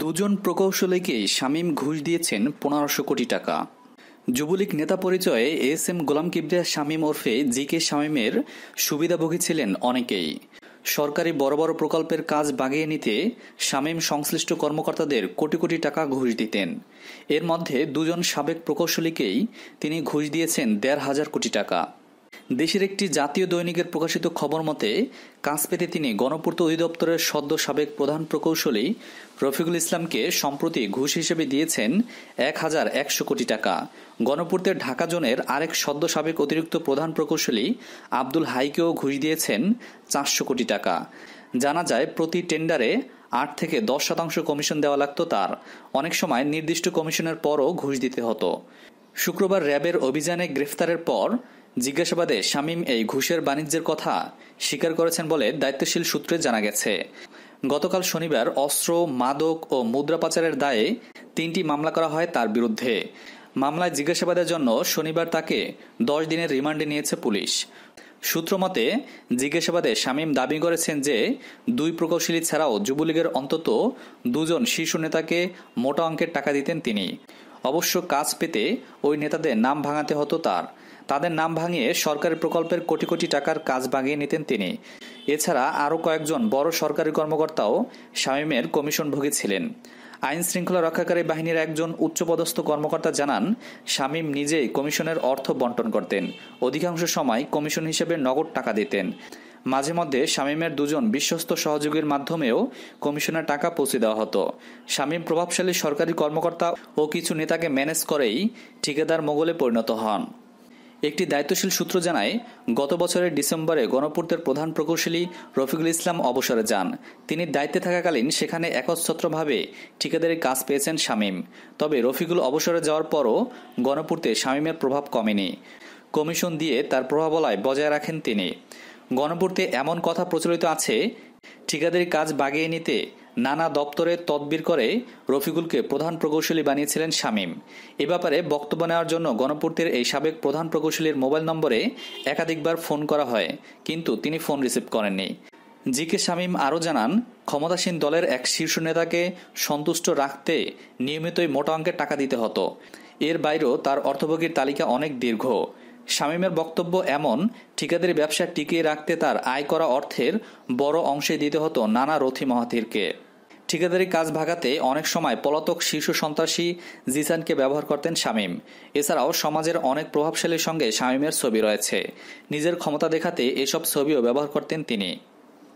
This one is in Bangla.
দুজন প্রকৌশলীকে শামীম ঘুষ দিয়েছেন পনেরোশো কোটি টাকা যুবলীগ নেতা পরিচয়ে এস এম গোলাম কিবরিয়া শামীম ওরফে জি কে শামীমের সুবিধাভোগী ছিলেন অনেকেই সরকারি বড় বড় প্রকল্পের কাজ বাগিয়ে নিতে শামীম সংশ্লিষ্ট কর্মকর্তাদের কোটি কোটি টাকা ঘুষ দিতেন এর মধ্যে দুজন সাবেক প্রকৌশলীকেই তিনি ঘুষ দিয়েছেন দেড় হাজার কোটি টাকা দেশের একটি জাতীয় দৈনিকের প্রকাশিত খবর মতে কাজ পেতে তিনি গণপূর্ত অধিদপ্তরের সদ্য সাবেক প্রধান প্রকৌশলী রফিকুল ইসলামকে সম্প্রতি ঘুষ হিসেবে দিয়েছেন এক হাজার একশো কোটি টাকা গণপূর্তের ঢাকা জোনের আরেক সদ্য সাবেক অতিরিক্ত প্রধান প্রকৌশলী আব্দুল হাইকেও ঘুষ দিয়েছেন চারশো কোটি টাকা জানা যায় প্রতি টেন্ডারে আট থেকে দশ শতাংশ কমিশন দেওয়া লাগতো তার অনেক সময় নির্দিষ্ট কমিশনের পরও ঘুষ দিতে হতো শুক্রবার র্যাবের অভিযানে গ্রেফতারের পর জিজ্ঞাসাবাদে শামীম এই ঘুষের বাণিজ্যের কথা স্বীকার করেছেন বলে দায়িত্বশীল সূত্রে জানা গেছে গতকাল শনিবার অস্ত্র মাদক ও মুদ্রা পাচারের দায়ে তিনটি মামলা করা হয় তার বিরুদ্ধে মামলায় জিজ্ঞাসাবাদের জন্য শনিবার তাকে দশ দিনের রিমান্ডে নিয়েছে পুলিশ সূত্রমতে জিজ্ঞাসাবাদে শামীম দাবি করেছেন যে দুই প্রকৌশলী ছাড়াও যুবলীগের অন্তত দুজন শীর্ষ নেতাকে মোটা অঙ্কের টাকা দিতেন তিনি অবশ্য কাজ পেতে ওই নেতাদের নাম ভাঙাতে হতো তার তাদের নাম ভাঙিয়ে সরকারি প্রকল্পের কোটি কোটি টাকার কাজ বাগিয়ে নিতেন তিনি এছাড়া আরও কয়েকজন বড় সরকারি কর্মকর্তাও শামীমের ভোগী ছিলেন আইন শৃঙ্খলা রক্ষাকারী বাহিনীর একজন উচ্চপদস্থ কর্মকর্তা জানান শামীম নিজেই কমিশনের অর্থ বন্টন করতেন অধিকাংশ সময় কমিশন হিসেবে নগদ টাকা দিতেন মাঝে মধ্যে শামীমের দুজন বিশ্বস্ত সহযোগীর মাধ্যমেও কমিশনের টাকা পৌঁছে দেওয়া হতো শামীম প্রভাবশালী সরকারি কর্মকর্তা ও কিছু নেতাকে ম্যানেজ করেই ঠিকাদার মোগলে পরিণত হন একটি দায়িত্বশীল সূত্র জানায় গত বছরের ডিসেম্বরে গণপূর্তের প্রধান প্রকৌশলী রফিকুল ইসলাম অবসরে যান তিনি দায়িত্বে থাকাকালীন সেখানে একচ্ছত্রভাবে ঠিকাদারের কাজ পেয়েছেন শামীম তবে রফিকুল অবসরে যাওয়ার পরও গণপূর্তে শামীমের প্রভাব কমেনি কমিশন দিয়ে তার প্রভাবলায় বজায় রাখেন তিনি গণপূর্তে এমন কথা প্রচলিত আছে ঠিকাদারি কাজ বাগিয়ে নিতে নানা দপ্তরে তদবির করে রফিকুলকে প্রধান প্রকৌশলী বানিয়েছিলেন শামীম এ ব্যাপারে বক্তব্য নেওয়ার জন্য গণপূর্তির এই সাবেক প্রধান প্রকৌশলীর মোবাইল নম্বরে একাধিকবার ফোন করা হয় কিন্তু তিনি ফোন রিসিভ করেননি জি কে শামীম আরও জানান ক্ষমতাসীন দলের এক শীর্ষ নেতাকে সন্তুষ্ট রাখতে নিয়মিতই মোটা অঙ্কের টাকা দিতে হতো এর বাইরেও তার অর্থভোগীর তালিকা অনেক দীর্ঘ শামীমের বক্তব্য এমন ঠিকাদারি ব্যবসা টিকিয়ে রাখতে তার আয় করা অর্থের বড় অংশে দিতে হতো নানা রথি মহাতিরকে ঠিকাদারি কাজ ভাগাতে অনেক সময় পলাতক শীর্ষ সন্ত্রাসী জিসানকে ব্যবহার করতেন শামীম এছাড়াও সমাজের অনেক প্রভাবশালীর সঙ্গে শামীমের ছবি রয়েছে নিজের ক্ষমতা দেখাতে এসব ছবিও ব্যবহার করতেন তিনি